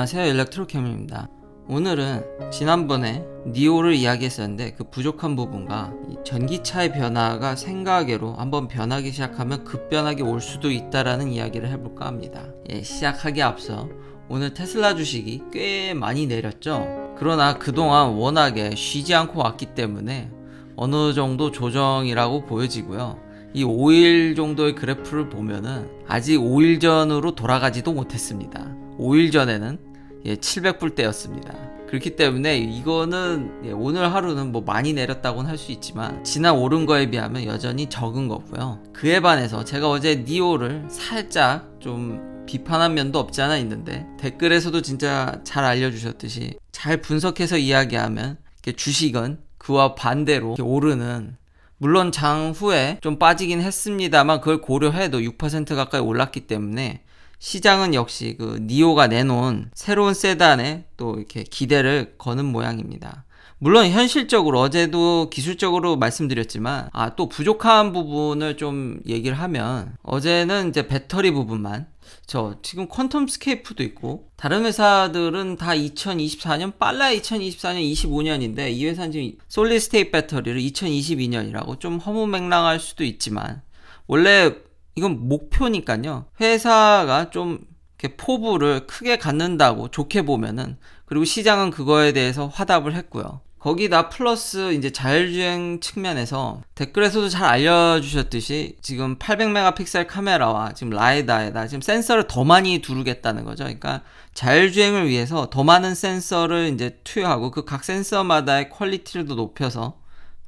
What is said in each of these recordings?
안녕하세요 일렉트로캠입니다 오늘은 지난번에 니오를 이야기했었는데 그 부족한 부분과 전기차의 변화가 생각외로 한번 변하기 시작하면 급변하게 올 수도 있다라는 이야기를 해볼까 합니다 예, 시작하기 앞서 오늘 테슬라 주식이 꽤 많이 내렸죠 그러나 그동안 워낙에 쉬지 않고 왔기 때문에 어느 정도 조정이라고 보여지고요 이 5일 정도의 그래프를 보면은 아직 5일 전으로 돌아가지도 못했습니다. 5일 전에는 예, 700불대였습니다. 그렇기 때문에 이거는 예, 오늘 하루는 뭐 많이 내렸다고는 할 수 있지만 지난 오른 거에 비하면 여전히 적은 거고요. 그에 반해서 제가 어제 니오를 살짝 좀 비판한 면도 없지 않아 있는데 댓글에서도 진짜 잘 알려주셨듯이 잘 분석해서 이야기하면 주식은 그와 반대로 오르는 물론 장 후에 좀 빠지긴 했습니다만 그걸 고려해도 6% 가까이 올랐기 때문에 시장은 역시 그 니오가 내놓은 새로운 세단에 또 이렇게 기대를 거는 모양입니다. 물론 현실적으로 어제도 기술적으로 말씀드렸지만 아 또 부족한 부분을 좀 얘기를 하면 어제는 이제 배터리 부분만 저 지금 퀀텀 스케이프도 있고 다른 회사들은 다 2024년 빨라 2024년 25년인데 이 회사는 지금 솔리스테이트 배터리를 2022년이라고 좀 허무맹랑할 수도 있지만 원래 이건 목표니까요. 회사가 좀 이렇게 포부를 크게 갖는다고 좋게 보면은 그리고 시장은 그거에 대해서 화답을 했고요. 거기다 플러스 이제 자율주행 측면에서 댓글에서도 잘 알려주셨듯이 지금 800메가픽셀 카메라와 지금 라이다에다 지금 센서를 더 많이 두르겠다는 거죠. 그러니까 자율주행을 위해서 더 많은 센서를 이제 투여하고 그 각 센서마다의 퀄리티를 높여서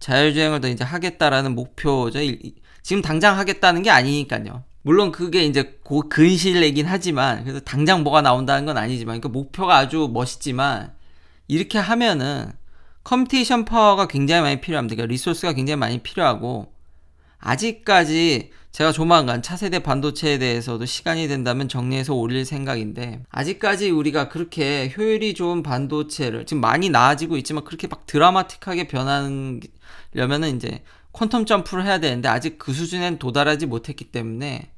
자율주행을 더 이제 하겠다라는 목표죠. 지금 당장 하겠다는 게 아니니까요. 물론 그게 이제 고 근실이긴 하지만 그래서 당장 뭐가 나온다는 건 아니지만 그 그러니까 목표가 아주 멋있지만 이렇게 하면은 컴퓨테이션 파워가 굉장히 많이 필요합니다. 그러니까 리소스가 굉장히 많이 필요하고 아직까지 제가 조만간 차세대 반도체에 대해서도 시간이 된다면 정리해서 올릴 생각인데 아직까지 우리가 그렇게 효율이 좋은 반도체를 지금 많이 나아지고 있지만 그렇게 막 드라마틱하게 변하려면은 이제 퀀텀 점프를 해야 되는데 아직 그 수준엔 도달하지 못했기 때문에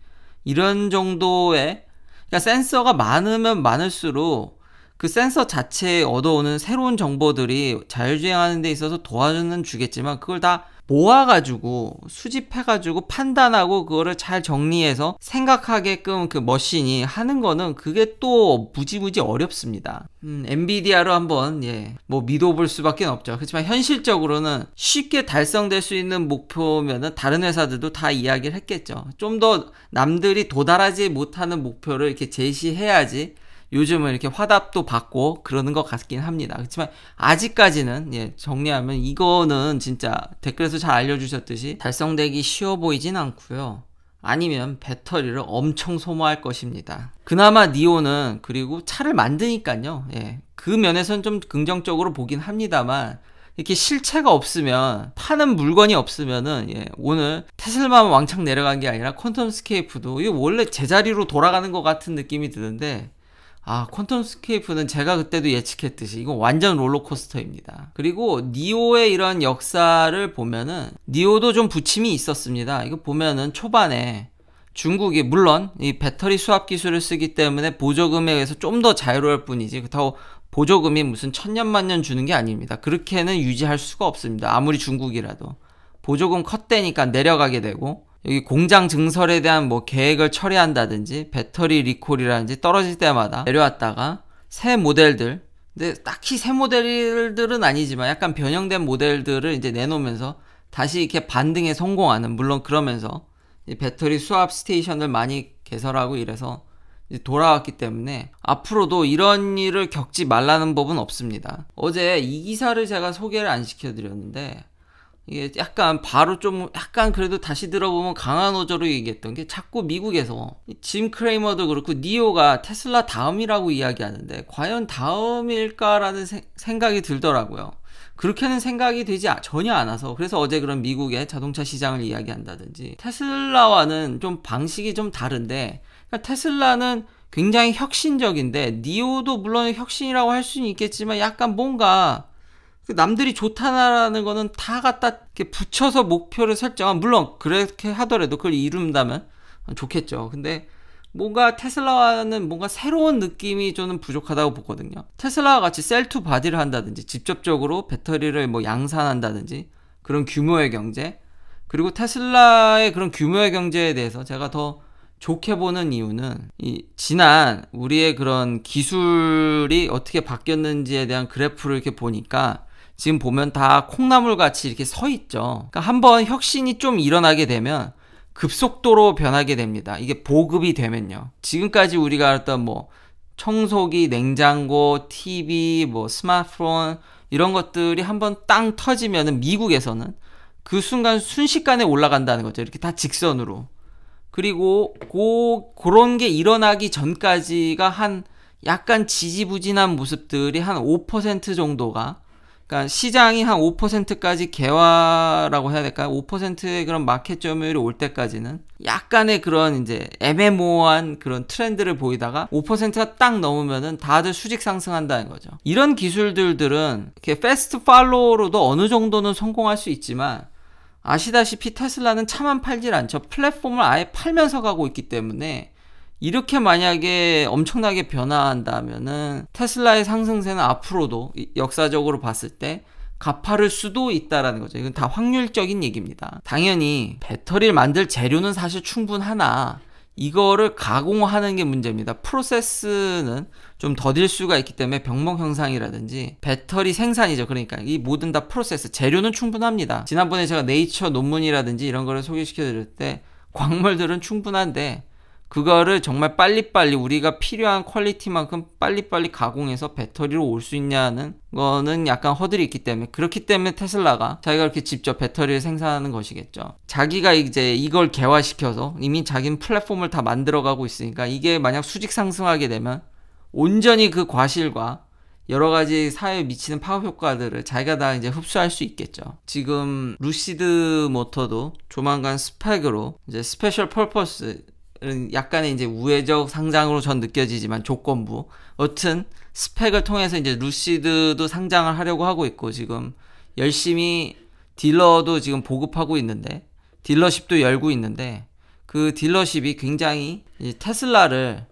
이런 정도의 그러니까 센서가 많으면 많을수록 그 센서 자체에 얻어오는 새로운 정보들이 자율주행하는 데 있어서 도와주는 주겠지만 그걸 다 모아가지고 수집해가지고 판단하고 그거를 잘 정리해서 생각하게끔 그 머신이 하는 거는 그게 또 무지무지 어렵습니다. 음, 엔비디아로 한번 예, 뭐 믿어볼 수밖에 없죠. 그렇지만 현실적으로는 쉽게 달성될 수 있는 목표면은 다른 회사들도 다 이야기를 했겠죠. 좀 더 남들이 도달하지 못하는 목표를 이렇게 제시해야지 요즘은 이렇게 화답도 받고 그러는 것 같긴 합니다. 그렇지만 아직까지는 예, 정리하면 이거는 진짜 댓글에서 잘 알려주셨듯이 달성되기 쉬워 보이진 않고요. 아니면 배터리를 엄청 소모할 것입니다. 그나마 니오는 그리고 차를 만드니까요. 예, 그 면에선 좀 긍정적으로 보긴 합니다만 이렇게 실체가 없으면 파는 물건이 없으면은 예, 오늘 테슬마만 왕창 내려간 게 아니라 퀀텀 스케이프도 이게 원래 제자리로 돌아가는 것 같은 느낌이 드는데 아, 퀀텀 스케이프는 제가 그때도 예측했듯이 이건 완전 롤러코스터입니다. 그리고 니오의 이런 역사를 보면은 니오도 좀 부침이 있었습니다. 이거 보면은 초반에 중국이 물론 이 배터리 수압 기술을 쓰기 때문에 보조금에 의해서 좀 더 자유로울 뿐이지 그렇다고 보조금이 무슨 천년만년 주는 게 아닙니다. 그렇게는 유지할 수가 없습니다. 아무리 중국이라도 보조금 컷대니까 내려가게 되고 여기 공장 증설에 대한 뭐 계획을 처리한다든지 배터리 리콜이라든지 떨어질 때마다 내려왔다가 새 모델들 근데 딱히 새 모델들은 아니지만 약간 변형된 모델들을 이제 내놓으면서 다시 이렇게 반등에 성공하는 물론 그러면서 배터리 수압 스테이션을 많이 개설하고 이래서 돌아왔기 때문에 앞으로도 이런 일을 겪지 말라는 법은 없습니다. 어제 이 기사를 제가 소개를 안 시켜드렸는데 이게 약간 바로 좀 약간 그래도 다시 들어보면 강한 어조로 얘기했던 게 자꾸 미국에서 짐 크레이머도 그렇고 니오가 테슬라 다음이라고 이야기하는데 과연 다음일까라는 세, 생각이 들더라고요. 그렇게는 생각이 되지 아, 전혀 않아서 그래서 어제 그런 미국의 자동차 시장을 이야기한다든지 테슬라와는 좀 방식이 좀 다른데 그러니까 테슬라는 굉장히 혁신적인데 니오도 물론 혁신이라고 할 수는 있겠지만 약간 뭔가 그 남들이 좋다라는 거는 다 갖다 이렇게 붙여서 목표를 설정한 아, 물론 그렇게 하더라도 그걸 이룬다면 좋겠죠. 근데 뭔가 테슬라와는 뭔가 새로운 느낌이 저는 부족하다고 보거든요. 테슬라와 같이 셀투 바디를 한다든지 직접적으로 배터리를 뭐 양산한다든지 그런 규모의 경제 그리고 테슬라의 그런 규모의 경제에 대해서 제가 더 좋게 보는 이유는 이 지난 우리의 그런 기술이 어떻게 바뀌었는지에 대한 그래프를 이렇게 보니까 지금 보면 다 콩나물 같이 이렇게 서 있죠. 그러니까 한번 혁신이 좀 일어나게 되면 급속도로 변하게 됩니다. 이게 보급이 되면요. 지금까지 우리가 알았던 뭐 청소기, 냉장고, TV, 뭐 스마트폰 이런 것들이 한번 땅터지면 미국에서는 그 순간 순식간에 올라간다는 거죠. 이렇게 다 직선으로. 그리고 고 그런 게 일어나기 전까지가 한 약간 지지부진한 모습들이 한 5% 정도가 그러니까 시장이 한 5%까지 개화라고 해야 될까요? 5%의 그런 마켓 점유율이 올 때까지는 약간의 그런 이제 애매모호한 그런 트렌드를 보이다가 5%가 딱 넘으면은 다들 수직 상승한다는 거죠. 이런 기술들들은 이렇게 패스트 팔로우로도 어느 정도는 성공할 수 있지만 아시다시피 테슬라는 차만 팔질 않죠. 플랫폼을 아예 팔면서 가고 있기 때문에 이렇게 만약에 엄청나게 변화한다면은 테슬라의 상승세는 앞으로도 역사적으로 봤을 때 가파를 수도 있다라는 거죠. 이건 다 확률적인 얘기입니다. 당연히 배터리를 만들 재료는 사실 충분하나 이거를 가공하는 게 문제입니다. 프로세스는 좀 더딜 수가 있기 때문에 병목 형상이라든지 배터리 생산이죠. 그러니까 이 모든 다 프로세스 재료는 충분합니다. 지난번에 제가 네이처 논문이라든지 이런 거를 소개시켜 드릴 때 광물들은 충분한데 그거를 정말 빨리빨리 우리가 필요한 퀄리티만큼 빨리빨리 가공해서 배터리로 올 수 있냐는 거는 약간 허들이 있기 때문에 그렇기 때문에 테슬라가 자기가 이렇게 직접 배터리를 생산하는 것이겠죠. 자기가 이제 이걸 개화시켜서 이미 자기는 플랫폼을 다 만들어가고 있으니까 이게 만약 수직 상승하게 되면 온전히 그 과실과 여러 가지 사회에 미치는 파워 효과들을 자기가 다 이제 흡수할 수 있겠죠. 지금 루시드 모터도 조만간 스펙으로 이제 스페셜 펄퍼스 약간의 이제 우회적 상장으로 전 느껴지지만 조건부. 여튼 스펙을 통해서 이제 루시드도 상장을 하려고 하고 있고 지금 열심히 딜러도 지금 보급하고 있는데 딜러십도 열고 있는데 그 딜러십이 굉장히 테슬라를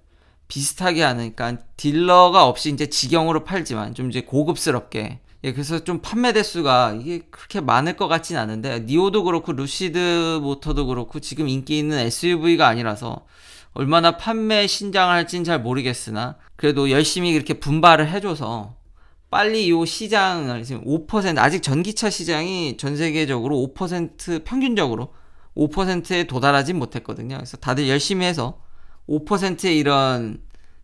비슷하게 하는 그러니까 딜러가 없이 이제 직영으로 팔지만 좀 이제 고급스럽게 예, 그래서 좀 판매 대수가 이게 그렇게 많을 것 같진 않은데 니오도 그렇고 루시드 모터도 그렇고 지금 인기 있는 SUV가 아니라서 얼마나 판매 신장할진 잘 모르겠으나 그래도 열심히 이렇게 분발을 해줘서 빨리 이 시장을 지금 5% 아직 전기차 시장이 전 세계적으로 5% 평균적으로 5%에 도달하진 못했거든요. 그래서 다들 열심히 해서 5%의 이런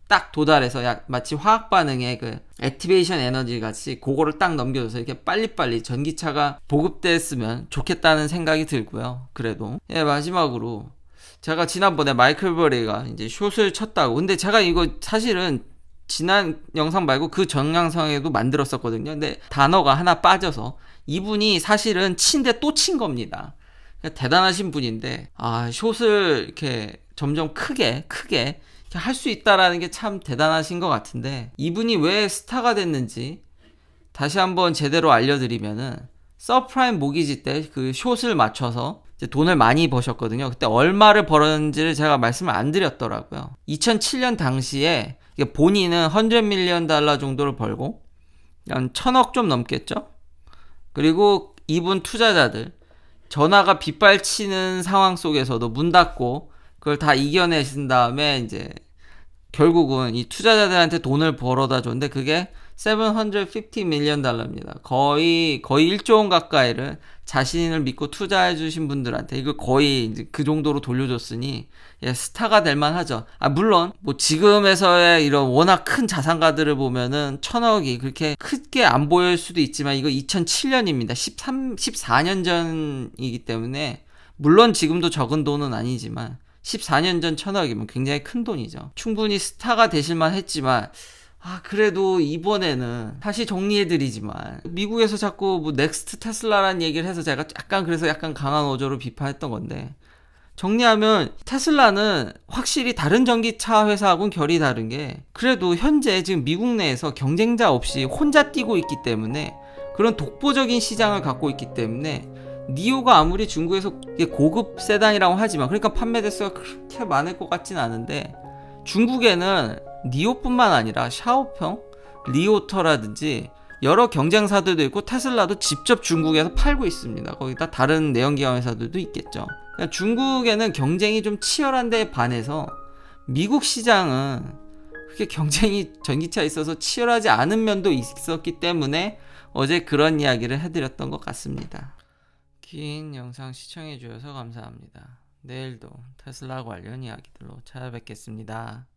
딱 도달해서 약 마치 화학 반응의 그 액티베이션 에너지 같이 그거를 딱 넘겨줘서 이렇게 빨리빨리 전기차가 보급됐으면 좋겠다는 생각이 들고요. 그래도 예 마지막으로 제가 지난번에 마이클 버리가 이제 숏을 쳤다고 근데 제가 이거 사실은 지난 영상 말고 그 전 영상에도 만들었었거든요. 근데 단어가 하나 빠져서 이분이 사실은 친데 또 친 겁니다. 대단하신 분인데 아 숏을 이렇게 점점 크게 크게 할수 있다라는 게 참 대단하신 것 같은데 이분이 왜 스타가 됐는지 다시 한번 제대로 알려드리면은 서프라임 모기지 때 그 숏을 맞춰서 돈을 많이 버셨거든요. 그때 얼마를 벌었는지를 제가 말씀을 안 드렸더라고요. 2007년 당시에 본인은 100 밀리언 달러 정도를 벌고 한 천억 좀 넘겠죠? 그리고 이분 투자자들 전화가 빗발치는 상황 속에서도 문 닫고 그걸 다 이겨내신 다음에 이제 결국은 이 투자자들한테 돈을 벌어다 줬는데 그게 750 밀리언 달러입니다. 거의 거의 1조 원 가까이를 자신을 믿고 투자해 주신 분들한테 이거 거의 이제 그 정도로 돌려줬으니 예, 스타가 될 만하죠. 아 물론 뭐 지금에서의 이런 워낙 큰 자산가들을 보면은 천억이 그렇게 크게 안 보일 수도 있지만 이거 2007년입니다. 13 14년 전이기 때문에 물론 지금도 적은 돈은 아니지만 14년 전 천억이면 굉장히 큰 돈이죠. 충분히 스타가 되실만 했지만 아, 그래도 이번에는 다시 정리해드리지만, 미국에서 자꾸 뭐 넥스트 테슬라라는 얘기를 해서 제가 약간 그래서 약간 강한 어조로 비판했던 건데, 정리하면 테슬라는 확실히 다른 전기차 회사하고는 결이 다른 게, 그래도 현재 지금 미국 내에서 경쟁자 없이 혼자 뛰고 있기 때문에, 그런 독보적인 시장을 갖고 있기 때문에, 니오가 아무리 중국에서 고급 세단이라고 하지만 그러니까 판매 대수가 그렇게 많을 것 같진 않은데 중국에는 니오뿐만 아니라 샤오평, 리오터라든지 여러 경쟁사들도 있고 테슬라도 직접 중국에서 팔고 있습니다. 거기다 다른 내연기관 회사들도 있겠죠. 그러니까 중국에는 경쟁이 좀 치열한 데에 반해서 미국 시장은 그게 경쟁이 전기차에 있어서 치열하지 않은 면도 있었기 때문에 어제 그런 이야기를 해드렸던 것 같습니다. 긴 영상 시청해 주셔서 감사합니다. 내일도 테슬라 관련 이야기들로 찾아뵙겠습니다.